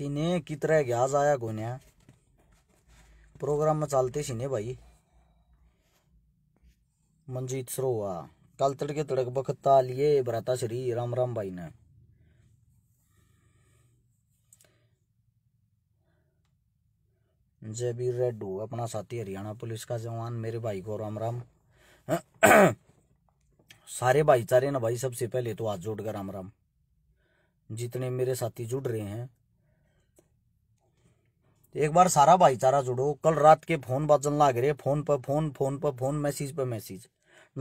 सीने कितरा घ्याज आया को प्रोग्राम में चलते सीने भाई मंजीत सरोवा कल तड़के तड़क बखता लिए बराता श्री राम राम भाई ने जयबीर रेडू अपना साथी हरियाणा पुलिस का जवान मेरे भाई को राम राम सारे भाईचारे ना भाई सबसे पहले तो हाथ जोड़ कर राम राम जितने मेरे साथी जुड़ रहे हैं तो एक बार सारा भाईचारा जुड़ो कल रात के फोन बाजन लाग रहे फोन पर फोन फोन पर फोन मैसेज पर मैसेज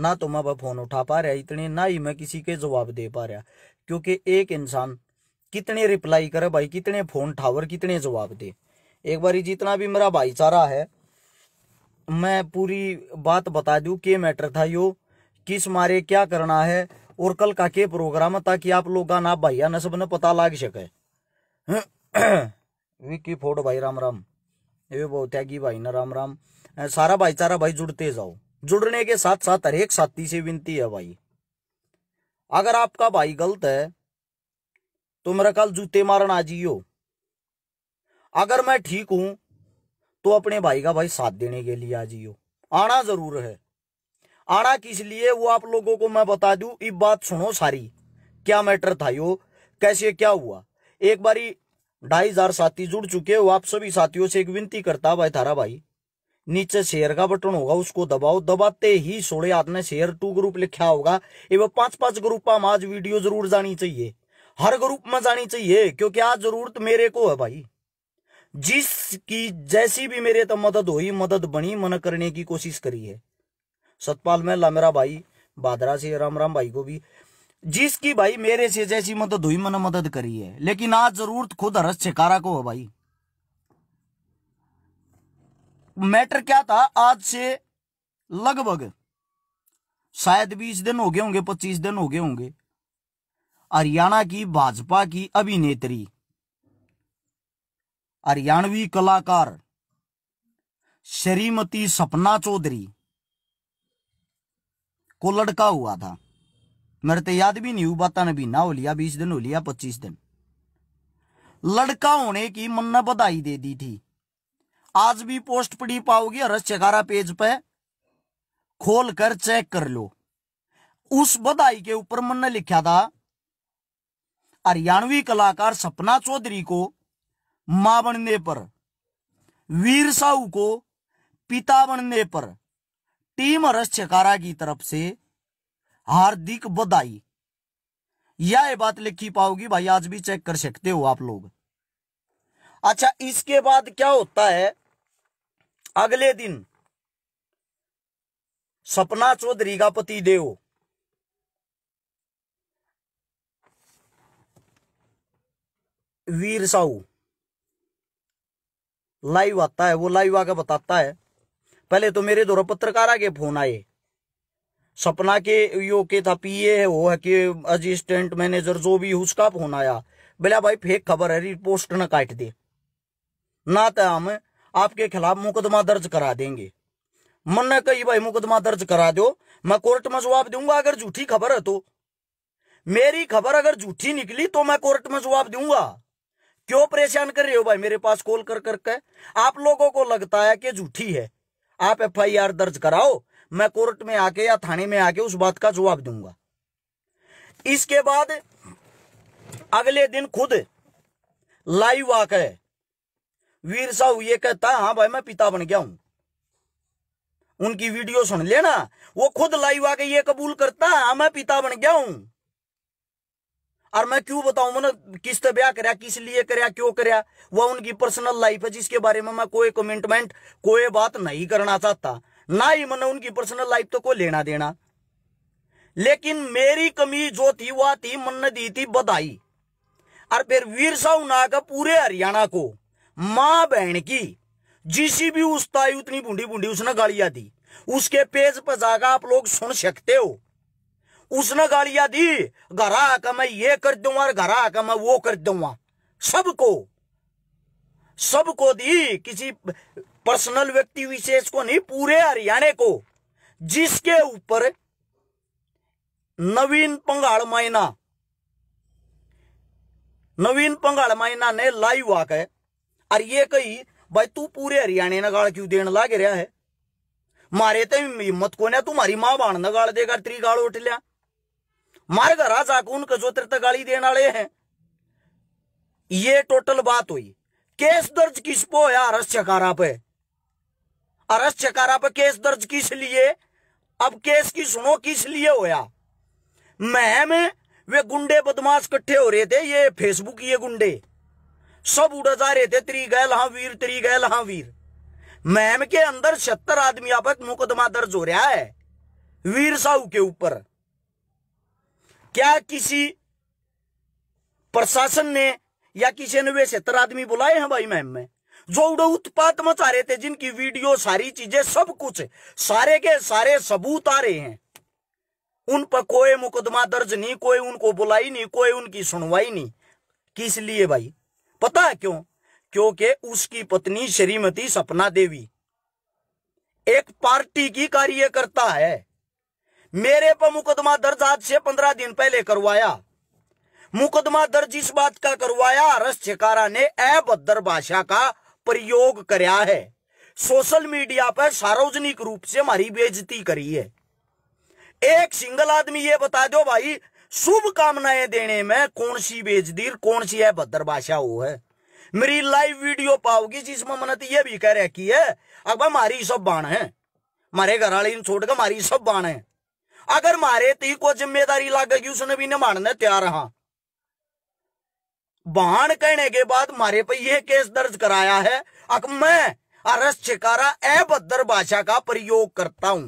ना तो मैं फोन उठा पा रहा इतने ना ही मैं किसी के जवाब दे पा रहा क्योंकि एक इंसान कितने रिप्लाई करे भाई कितने फोन ठावर कितने जवाब दे एक बार जितना भी मेरा भाईचारा है मैं पूरी बात बता दू के मैटर था यो किस मारे क्या करना है और कल का के प्रोग्राम ताकि आप लोग ना भाइया न सब ने पता लाग सके विकी फोड़ भाई राम राम ये त्यागी भाई ना राम राम सारा भाईचारा भाई जुड़ते जाओ जुड़ने के साथ साथ हर एक साथी से विनती है भाई अगर आपका भाई गलत है तो मेरा कल जूते मारन आ जियो अगर मैं ठीक हूं तो अपने भाई का भाई साथ देने के लिए आ जियो आना जरूर है आना किस लिए वो आप लोगों को मैं बता दू इस बात सुनो सारी क्या मैटर था यो कैसे क्या हुआ एक बारी ढाई हजार साथी जुड़ चुके हो आप सभी साथियों से एक विनती करता भाई थारा भाई नीचे शेयर का बटन होगा उसको दबाओ दबाते ही सोड़े आपने शेयर टू ग्रुप लिखा होगा एवं पांच पांच ग्रुप में आज वीडियो जरूर जानी चाहिए हर ग्रुप में जानी चाहिए क्योंकि आज जरूरत मेरे को है भाई जिसकी जैसी भी मेरे तो मदद हुई मदद बनी मन करने की कोशिश करी है सतपाल मेला मेरा भाई बादरा से राम राम भाई को भी जिसकी भाई मेरे से जैसी मदद हुई मैंने मदद करी है लेकिन आज जरूरत तो खुद हरस छिकारा को है भाई मैटर क्या था आज से लगभग शायद बीस दिन हो गए होंगे पच्चीस दिन हो गए होंगे हरियाणा की भाजपा की अभिनेत्री हरियाणवी कलाकार श्रीमती सपना चौधरी को लड़का हुआ था मेरे तो याद भी नहीं हुई बात ने महीना हो लिया बीस दिन हो लिया पच्चीस दिन लड़का होने की मन बधाई दे दी थी आज भी पोस्ट पड़ी पाओगी रस चकारा पेज पे खोल कर चेक कर लो उस बधाई के ऊपर मुन्ना लिखा था हरियाणवी कलाकार सपना चौधरी को मां बनने पर वीर साहू को पिता बनने पर टीम रस की तरफ से हार्दिक बधाई यह बात लिखी पाओगी भाई आज भी चेक कर सकते हो आप लोग अच्छा इसके बाद क्या होता है अगले दिन सपना चौधरी का पति देव वीर साहू लाइव आता है वो लाइव आकर बताता है पहले तो मेरे द्वारा पत्रकार आगे फोन आए सपना के यो के था पीए है वो है कि असिस्टेंट मैनेजर जो भी उसका फोन आया बोला भाई फेक खबर है रिपोस्ट न काट दे ना तो हम आपके खिलाफ मुकदमा दर्ज करा देंगे मन ने कही भाई मुकदमा दर्ज करा दो मैं कोर्ट में जवाब दूंगा अगर झूठी खबर है तो मेरी खबर अगर झूठी निकली तो मैं कोर्ट में जवाब दूंगा क्यों परेशान कर रहे हो भाई मेरे पास कॉल कर करके आप लोगों को लगता है कि झूठी है आप एफआईआर दर्ज कराओ मैं कोर्ट में आके या थाने में आके उस बात का जवाब दूंगा इसके बाद अगले दिन खुद लाइव आकर वीर साहू ये कहता हाँ भाई मैं पिता बन गया हूं उनकी वीडियो सुन लेना वो खुद लाइव आके ये कबूल करता हाँ मैं पिता बन गया हूं और मैं क्यों बताऊं मैंने किस तरह ब्याह कराया किस लिए कराया क्यों कराया वह उनकी पर्सनल लाइफ है जिसके बारे में मैं कोई कमेंटमेंट कोई बात नहीं करना चाहता ना ही मैंने उनकी पर्सनल लाइफ तो कोई लेना देना लेकिन मेरी कमी जो थी वह थी मन दी थी बधाई और फिर वीर साहु ना का पूरे हरियाणा को मां बहन की जिसी भी उसताई उतनी बूंदी बूंदी उसने गालियां दी उसके पेज पर जाकर आप लोग सुन सकते हो उसने गालियां दी घर आकर मैं ये कर दूंगा और घर आकर मैं वो कर दूंगा सबको सबको दी किसी पर्सनल व्यक्ति विशेष को नहीं पूरे हरियाणा को जिसके ऊपर नवीन पंगाड़ मायना नवीन पंगाड़ मायना ने लाइव आकर और ये कही भाई तू पूरे हरियाणा ने गाड़ क्यों देने लाग रहा है मारे तो हिम्मत को ना तुम्हारी मां बाण न गाड़ देगा त्री गाड़ उठ लिया मार घर आज आकर उनका जो तिर गाड़ी देने वाले हैं ये टोटल बात हुई केस दर्ज किस पो होया हरस छकारा पे अरेस्ट चकारा पर केस दर्ज किस लिए अब केस की सुनो किस लिए होया मह में वे गुंडे बदमाश कट्ठे हो रहे थे ये फेसबुक ये गुंडे सब उड़ा जा रहे थे त्री गैल हाँ वीर त्री गैल हाँ वीर मैम के अंदर सत्तर आदमी आपत मुकदमा दर्ज हो रहा है वीर साहू के ऊपर क्या किसी प्रशासन ने या किसी ने वे सत्तर आदमी बुलाए हैं भाई मैम में जो उड़ उत्पात मचा रहे थे जिनकी वीडियो सारी चीजें सब कुछ सारे के सारे सबूत आ रहे हैं उन पर कोई मुकदमा दर्ज नहीं कोई उनको बुलाई नहीं कोई उनकी सुनवाई नहीं किस लिए भाई पता है क्यों क्योंकि उसकी पत्नी श्रीमती सपना देवी एक पार्टी की कार्यकर्ता है मेरे पर मुकदमा दर्ज आज से पंद्रह दिन पहले करवाया मुकदमा दर्ज इस बात का करवाया अरस छिकारा ने अभद्र भाषा का प्रयोग कराया है सोशल मीडिया पर सार्वजनिक रूप से हमारी बेजती करी है एक सिंगल आदमी ये बता दो भाई शुभकामनाएं देने में कौन सी बेजदीर कौन सी है भद्र भाषा वो है मेरी लाइव वीडियो पाओगी जिसमें मन ये भी कह रखी है अब हमारी सब बाण है मारे घर वाले छोड़कर मारी सब बाण है अगर मारे ती तो को जिम्मेदारी लागेगी उसने भी ने मानने तैयार हाँ बहान कहने के बाद मारे पे यह केस दर्ज कराया है अक मैं अरस छिकारा अभद्र भाषा का प्रयोग करता हूं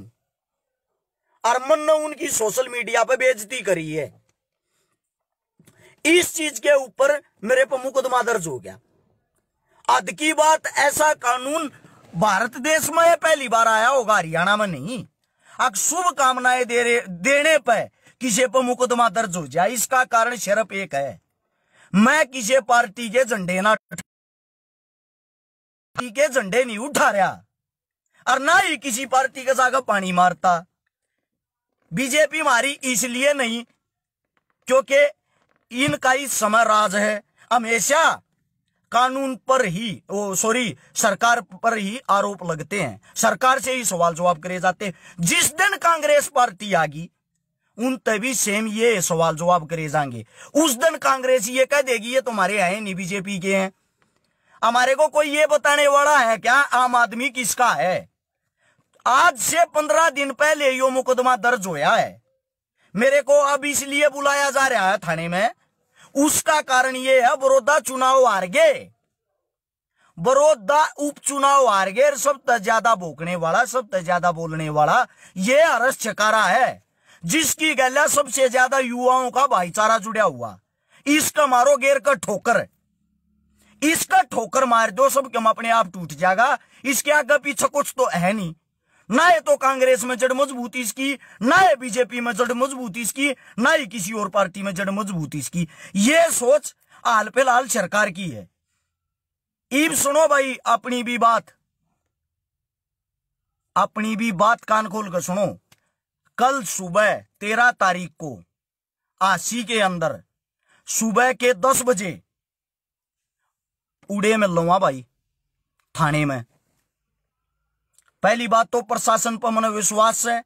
अरमन ने उनकी सोशल मीडिया पे बेजती करी है इस चीज के ऊपर मेरे पर मुकदमा दर्ज हो गया अद की बात ऐसा कानून भारत देश में पहली बार आया होगा हरियाणा में नहीं अब शुभकामनाएं दे देने पर किसी पर मुकदमा दर्ज हो जाए इसका कारण सिर्फ एक है मैं किसी पार्टी के झंडे ना के झंडे नहीं उठा रहा और ना ही किसी पार्टी के जाकर पानी मारता बीजेपी मारी इसलिए नहीं क्योंकि इनका ही समय राज है हमेशा कानून पर ही ओ सॉरी सरकार पर ही आरोप लगते हैं सरकार से ही सवाल जवाब करे जाते हैं जिस दिन कांग्रेस पार्टी आ गई उन तभी सेम ये सवाल जवाब करे जाएंगे उस दिन कांग्रेस ये कह देगी ये तुम्हारे आए नहीं बीजेपी के हैं हमारे को कोई ये बताने वाला है क्या आम आदमी किसका है आज से पंद्रह दिन पहले यो मुकदमा दर्ज होया है मेरे को अब इसलिए बुलाया जा रहा है थाने में उसका कारण ये है बड़ौदा चुनाव हार गए बड़ौदा उपचुनाव हार गए सबसे तो ज्यादा भोंकने वाला सबसे तो ज्यादा बोलने वाला ये अरस चकारा है जिसकी गल सबसे ज्यादा युवाओं का भाईचारा जुड़ा हुआ इसका मारो गेर का ठोकर इसका ठोकर मार दो सब कम अपने आप टूट जाएगा इसके आगे पीछे कुछ तो है नहीं ना ये तो कांग्रेस में जड़ मजबूती इसकी ना ये बीजेपी में जड़ मजबूती इसकी ना ही किसी और पार्टी में जड़ मजबूती इसकी ये सोच हाल फिलहाल सरकार की है ईब सुनो भाई अपनी भी बात अपनी भी बात कान खोल कर सुनो कल सुबह तेरह तारीख को आशी के अंदर सुबह के दस बजे उड़े में लो भाई थाने में पहली बात तो प्रशासन पर मन विश्वास है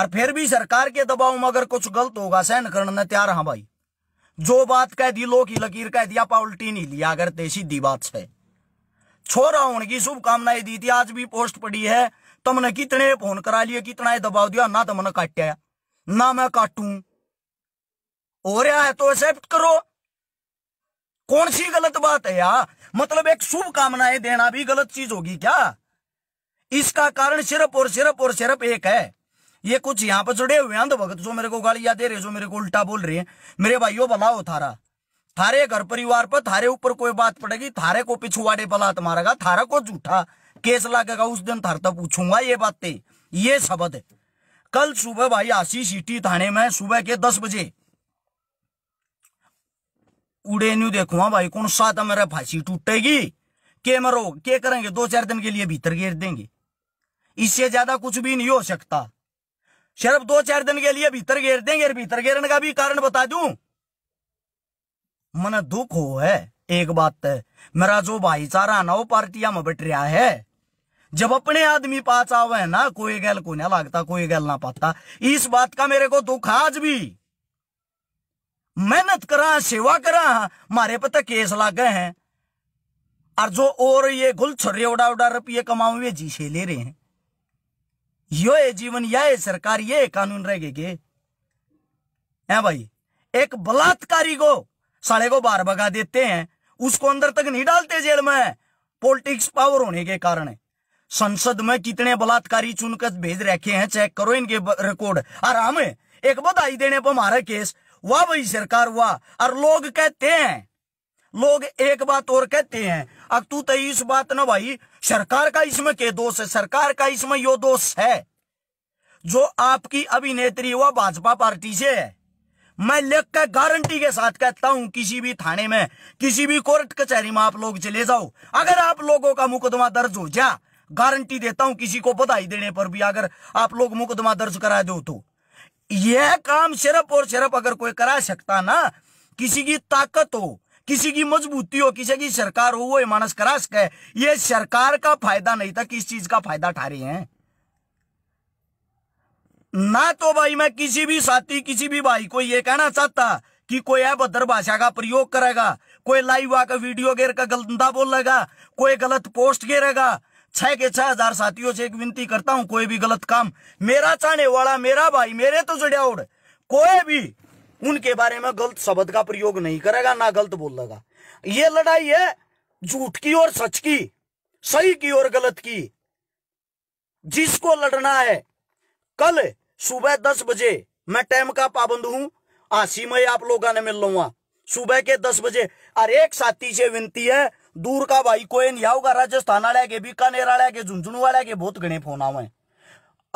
और फिर भी सरकार के दबाव में अगर कुछ गलत होगा सहन करने तैयार हाँ भाई जो बात कह दी लो की लकीर कह दिया पाउल्टी नहीं लिया अगर तेजी दी बात है छोरा उनकी शुभकामनाएं दी थी आज भी पोस्ट पड़ी है तुमने कितने फोन करा लिए कितना ये दबाव दिया ना तुमने तो काटा ना मैं काटू हो रहा है तो एक्सेप्ट करो कौन सी गलत बात है यार मतलब एक शुभकामनाएं देना भी गलत चीज होगी क्या इसका कारण सिर्फ और सिर्फ और सिर्फ एक है ये कुछ यहां पर जुड़े हुए अंध तो भगत जो मेरे को गालिया दे रहे जो मेरे को उल्टा बोल रहे हैं मेरे भाइयों भला हो थारा थारे घर परिवार पर थारे ऊपर कोई बात पड़ेगी थारे को पिछुआड़े भला तुम्हारा थारा को झूठा केस लगेगा उस दिन थर तक तो पूछूंगा ये बातें ये शब्द है कल सुबह भाई आशी सिटी थाने में सुबह के दस बजे उड़े न्यू देखूंगा भाई कौन सा था मेरा फांसी टूटेगी के मरो के करेंगे दो चार दिन के लिए भीतर घेर देंगे इससे ज्यादा कुछ भी नहीं हो सकता सिर्फ दो चार दिन के लिए भीतर घेर देंगे भीतर घेरने का भी कारण बता दू मन दुख हो है एक बात है मेरा जो भाईचारा ना वो पार्टियां में बट रहा है जब अपने आदमी पास आवे ना कोई गैल को ना लगता कोई गैल ना पाता इस बात का मेरे को दुख आज भी मेहनत करा सेवा करा मारे पता तो केस गए हैं और जो और ये गुल छे उड़ा उड़ा रुपये कमाओ ये जी से ले रहे हैं यो ये जीवन या ये सरकार ये कानून रह गए के है भाई एक बलात्कारी को साले को बार भगा देते हैं उसको अंदर तक नहीं डालते जेल में पॉलिटिक्स पावर होने के कारण है संसद में कितने बलात्कारी चुनकर भेज रखे हैं चेक करो इनके रिकॉर्ड और हमें एक बधाई देने पर हमारा केस वाह भाई सरकार वाह और लोग कहते हैं लोग एक बात और कहते हैं अब तू तो इस बात ना भाई सरकार का इसमें के दोष है सरकार का इसमें यो दोष है जो आपकी अभिनेत्री हुआ भाजपा पार्टी से है मैं लिख कर गारंटी के साथ कहता हूं किसी भी थाने में किसी भी कोर्ट कचहरी में आप लोग चले जाओ अगर आप लोगों का मुकदमा दर्ज हो जा गारंटी देता हूं किसी को बधाई देने पर भी अगर आप लोग मुकदमा दर्ज करा दो तो यह काम सिर्फ और सिर्फ अगर कोई करा सकता ना किसी की ताकत हो किसी की मजबूती हो किसी की सरकार हो वो मानस करा सके ये सरकार का फायदा नहीं था किस चीज का फायदा उठा रहे हैं ना तो भाई मैं किसी भी साथी किसी भी भाई को ये कहना चाहता कि कोई अभद्र भाषा का प्रयोग करेगा कोई लाइव आकर वीडियो गेर का गंदा बोलेगा कोई गलत पोस्ट गिरेगा छह के छह हजार साथियों से एक विनती करता हूं कोई भी गलत काम मेरा चाहने वाला मेरा भाई मेरे तो उड़ कोई भी उनके बारे में गलत शब्द का प्रयोग नहीं करेगा ना गलत बोलेगा ये लड़ाई है झूठ की और सच की सही की और गलत की जिसको लड़ना है कल सुबह दस बजे मैं टाइम का पाबंद हूं आशी में आप लोगों ने मिल लूंगा सुबह के दस बजे और एक साथी से विनती है दूर का भाई कोयन नहीं आऊगा राजस्थान आया के बीकानेर आया के झुंझुनू आया के बहुत घने फोन आवे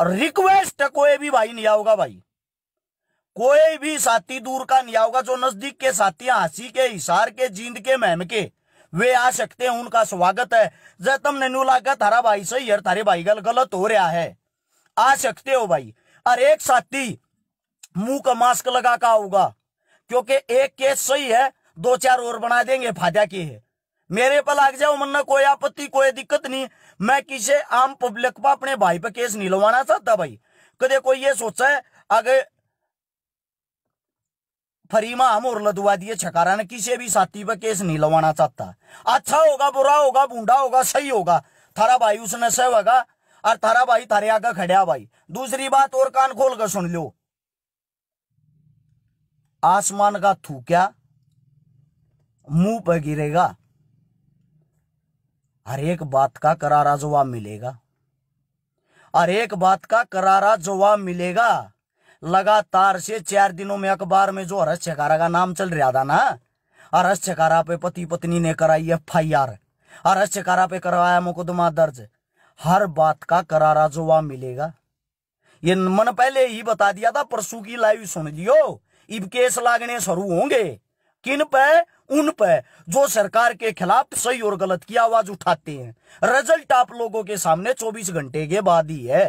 रिक्वेस्ट कोई भी भाई नहीं आओगा भाई कोई भी साथी दूर का नहीं आओगा जो नजदीक के साथी हाँसी के हिसार के जींद के मेहम के वे आ सकते हैं उनका स्वागत है जब तुम नू लागत थारा भाई सही यार थारे भाई गल गलत हो रहा है आ सकते हो भाई और एक साथी मुंह का मास्क लगा का होगा क्योंकि एक केस सही है दो चार और बना देंगे फायदा के है मेरे पर लग जाओ मन कोई आपत्ति कोई दिक्कत नहीं मैं किसी आम पब्लिक पर अपने भाई पर केस नहीं लवाना चाहता भाई कदे कोई ये सोचा है अगर फरीमा हम और लदवा दिए छकारा ने किसी भी साथी पर केस नहीं लवाना चाहता अच्छा होगा बुरा होगा बूढ़ा होगा सही होगा थारा भाई उसने सह होगा और थारा भाई थारे आगे खड़ा भाई दूसरी बात और कान खोल कर सुन लो आसमान का थूक्या मुंह पर गिरेगा हर एक बात का करारा जवाब मिलेगा हर एक बात का करारा जवाब मिलेगा लगातार से चार दिनों में अखबार में जो हरस छकारा का नाम चल रहा था ना हरस छकारा पे पति पत्नी ने कराई एफ आई आर हरस छकारा पे करवाया मुकदमा दर्ज हर बात का करारा जवाब मिलेगा ये मन पहले ही बता दिया था परसों की लाइव सुन लियो इब केस लागने शुरू होंगे किन पे उन पर जो सरकार के खिलाफ सही और गलत की आवाज उठाते हैं रिजल्ट आप लोगों के सामने 24 घंटे के बाद ही है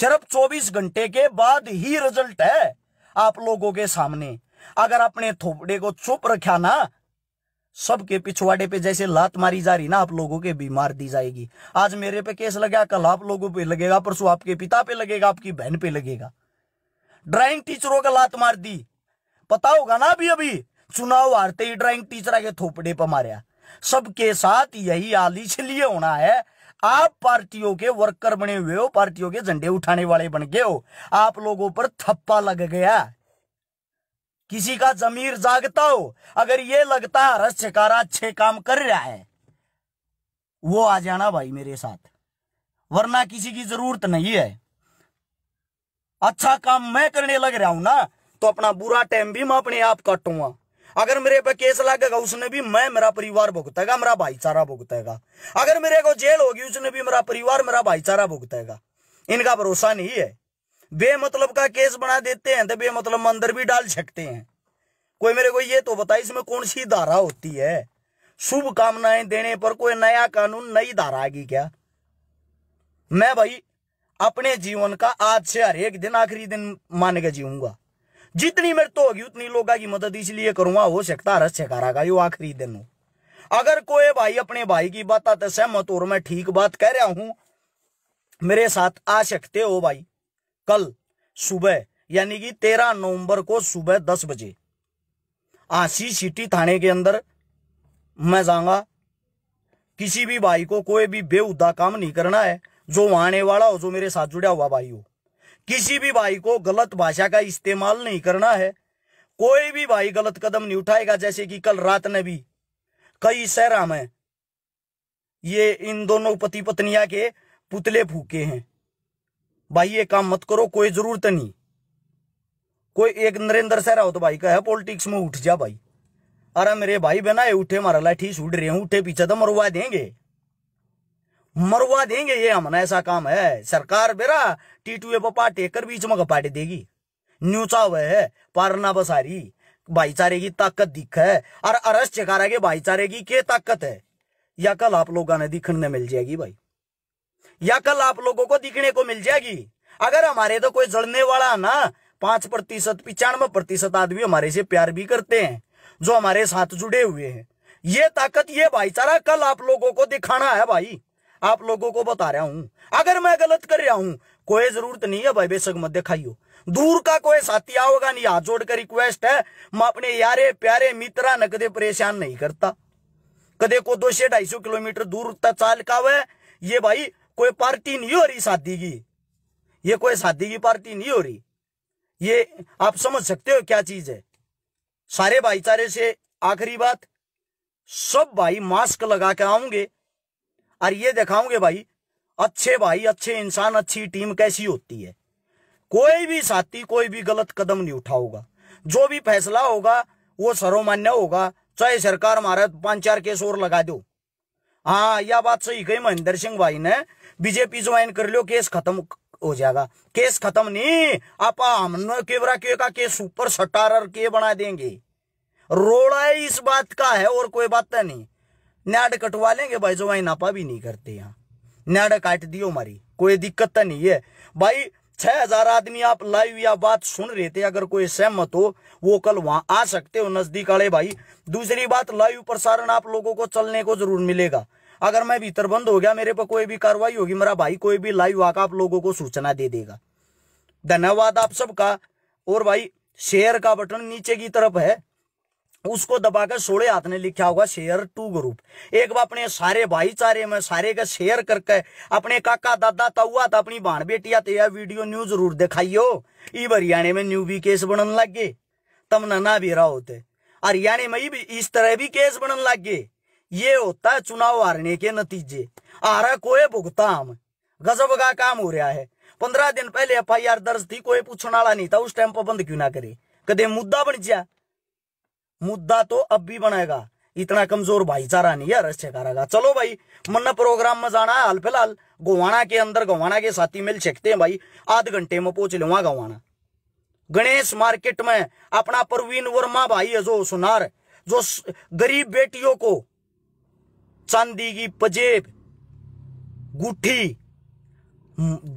सिर्फ 24 घंटे के बाद ही रिजल्ट है आप लोगों के सामने अगर अपने थोपड़े को चुप रखा ना सबके पिछवाड़े पे जैसे लात मारी जा रही ना आप लोगों के बीमार दी जाएगी आज मेरे पे केस लगा कल आप लोगों पे लगेगा परसों आपके पिता पे लगेगा आपकी बहन पे लगेगा ड्राइंग टीचरों का लात मार दी पता होगा ना अभी अभी चुनाव हारते ही ड्राइंग टीचर के थोपड़े पर मारे सबके साथ यही हाल इसलिए होना है आप पार्टियों के वर्कर बने हुए हो पार्टियों के झंडे उठाने वाले बन गए हो आप लोगों पर थप्पा लग गया किसी का जमीर जागता हो अगर ये लगता है रस शिकारा अच्छे काम कर रहा है वो आ जाना भाई मेरे साथ वरना किसी की जरूरत नहीं है अच्छा काम मैं करने लग रहा हूं ना तो अपना बुरा टाइम भी मैं अपने आप काटूंगा अगर मेरे पे केस लगेगा उसने भी मैं मेरा परिवार भुगतेगा मेरा भाईचारा भुगतेगा अगर मेरे को जेल होगी उसने भी मेरा परिवार मेरा भाईचारा भुगतेगा इनका भरोसा नहीं है बेमतलब का केस बना देते हैं तो बेमतलब मंदिर भी डाल सकते हैं कोई मेरे को ये तो बताए इसमें कौन सी धारा होती है शुभ कामनाएं देने पर कोई नया कानून नई धारा आगी क्या मैं भाई अपने जीवन का आज से हर एक दिन आखिरी दिन मान के जीऊंगा जितनी मेरे तो होगी उतनी लोगों की मदद इसलिए करूंगा हो सकता रस छकारा का यो आखिरी दिन हो अगर कोई भाई अपने भाई की बात आते तो सहमत और मैं ठीक बात कह रहा हूं मेरे साथ आ सकते हो भाई कल सुबह यानी कि तेरह नवंबर को सुबह दस बजे आशी सिटी थाने के अंदर मैं जाऊंगा किसी भी भाई को कोई भी बेउदा काम नहीं करना है जो आने वाला हो जो मेरे साथ जुड़ा हुआ भाई हो किसी भी भाई को गलत भाषा का इस्तेमाल नहीं करना है कोई भी भाई गलत कदम नहीं उठाएगा जैसे कि कल रात ने भी कई सहरा में ये इन दोनों पति पत्निया के पुतले फूके हैं भाई ये काम मत करो कोई जरूरत नहीं कोई एक नरेंद्र सहरा हो तो भाई कहे पॉलिटिक्स में उठ जा भाई अरे मेरे भाई बना उठे मारा लाठी उड़ रहे हैं उठे पीछे तो मरवा देंगे मरवा देंगे ये हम ऐसा काम है सरकार बेरा टीटू पपा टेकर बीच में कपाटे देगी न्यूचा वह है पारना बसारी भाईचारे की ताकत दिख है और अरस चकारा के भाईचारे की के ताकत है या कल आप लोगों ने दिखने मिल जाएगी भाई या कल आप लोगों को दिखने को मिल जाएगी अगर हमारे तो कोई जड़ने वाला ना पांच प्रतिशत पिचानवे प्रतिशत आदमी हमारे से प्यार भी करते हैं जो हमारे साथ जुड़े हुए हैं ये ताकत ये भाईचारा कल आप लोगों को दिखाना है भाई आप लोगों को बता रहा हूँ अगर मैं गलत कर रहा हूँ कोई जरूरत नहीं है भाई बेशक मत दिखाइयो दूर का कोई साथी आओगा नहीं हाथ जोड़कर रिक्वेस्ट है मैं अपने यारे प्यारे मित्रा न कदे परेशान नहीं करता कदे को दो से ढाई सौ किलोमीटर दूर तक चाल का ये भाई कोई पार्टी नहीं हो रही शादी की ये कोई शादी की पार्टी नहीं हो रही ये आप समझ सकते हो क्या चीज है सारे भाईचारे से आखिरी बात सब भाई मास्क लगा के आऊंगे और ये दिखाऊंगे भाई अच्छे भाई अच्छे इंसान अच्छी टीम कैसी होती है कोई भी साथी कोई भी गलत कदम नहीं उठाऊगा जो भी फैसला होगा वो सर्वमान्य होगा चाहे सरकार मारे पांच चार केस और लगा दो हाँ यह बात सही कही महेंद्र सिंह भाई ने बीजेपी ज्वाइन कर लियो केस खत्म हो जाएगा केस खत्म नहीं आप हमने केवरा के का केस सुपर सटारर के बना देंगे रोड़ा इस बात का है और कोई बात नहीं न्याड कटवा लेंगे भाई जो वही नापा भी नहीं करते यहाँ न्याड काट दियो हमारी कोई दिक्कत तो नहीं है भाई छह हजार आदमी आप लाइव या बात सुन रहे थे अगर कोई सहमत हो वो कल वहां आ सकते हो नजदीक आड़े भाई दूसरी बात लाइव प्रसारण आप लोगों को चलने को जरूर मिलेगा अगर मैं भीतर बंद हो गया मेरे पर कोई भी कार्रवाई होगी मेरा भाई कोई भी लाइव आकर आप लोगों को सूचना दे देगा धन्यवाद आप सबका और भाई शेयर का बटन नीचे की तरफ है उसको दबाकर सोड़े हाथ ने लिखा होगा शेयर टू ग्रुप एक बार अपने सारे भाईचारे में सारे का शेयर करके अपने काका दादा तवा था अपनी बाण बेटिया तो यह वीडियो न्यू जरूर दिखाइयो इब हरियाणा में न्यू भी केस बनन लग गए तब नना रहा होते हरियाणा में भी इस तरह भी केस बनन लग गए ये होता है चुनाव हारने के नतीजे हारा कोई भुगता हम गजब का काम हो रहा है पंद्रह दिन पहले एफ दर्ज थी कोई पूछने वाला नहीं था उस टाइम पाबंद क्यों ना करे कदे मुद्दा बन जाए मुद्दा तो अब भी बनाएगा इतना कमजोर भाईचारा नहीं है रस छेकारा चलो भाई मन्ना प्रोग्राम में जाना है हाल फिलहाल गोवाना के अंदर गोवाना के साथी मिल छकते हैं भाई आध घंटे में पहुंच लूंगा गोवाना गणेश मार्केट में अपना प्रवीण वर्मा भाई है जो सुनार जो गरीब बेटियों को चांदी की पजेब गुठी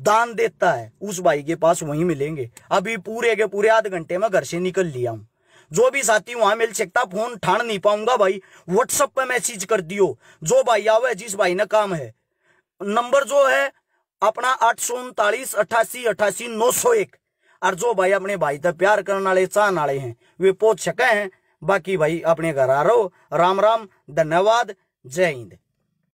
दान देता है उस भाई के पास वहीं मिलेंगे अभी पूरे के पूरे आध घंटे में घर से निकल लिया हूं जो भी साथी वहां मिल सकता फोन ठान नहीं पाऊंगा भाई व्हाट्सअप पे मैसेज कर दियो जो भाई आवे जिस भाई ने काम है नंबर जो है अपना आठ सौ उनतालीस अठासी अठासी नौ सौ एक और जो भाई अपने भाई तक प्यार करने वाले चाहन वाले हैं वे पोच सके हैं बाकी भाई अपने घर आ रहो राम राम धन्यवाद जय हिंद